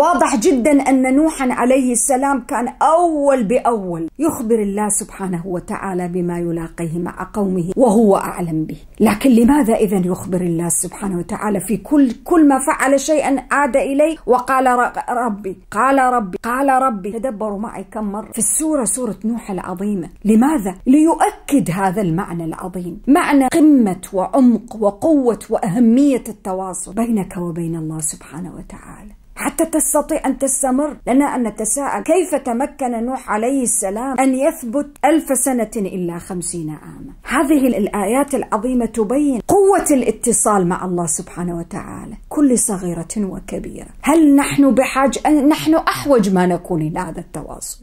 واضح جدا أن نوحا عليه السلام كان أول بأول يخبر الله سبحانه وتعالى بما يلاقيه مع قومه وهو أعلم به لكن لماذا إذا يخبر الله سبحانه وتعالى في كل كل ما فعل شيئا عاد إليه وقال ربي قال ربي قال ربي تدبروا معي كم مرة في السورة سورة نوح العظيمة لماذا؟ ليؤكد هذا المعنى العظيم معنى قمة وعمق وقوة وأهمية التواصل بينك وبين الله سبحانه وتعالى حتى تستطيع أن تستمر لنا أن نتساءل كيف تمكن نوح عليه السلام أن يثبت ألف سنة إلا خمسين عاما هذه الآيات العظيمة تبين قوة الاتصال مع الله سبحانه وتعالى كل صغيرة وكبيرة هل نحن بحاجة نحن أحوج ما نكون إلى هذا التواصل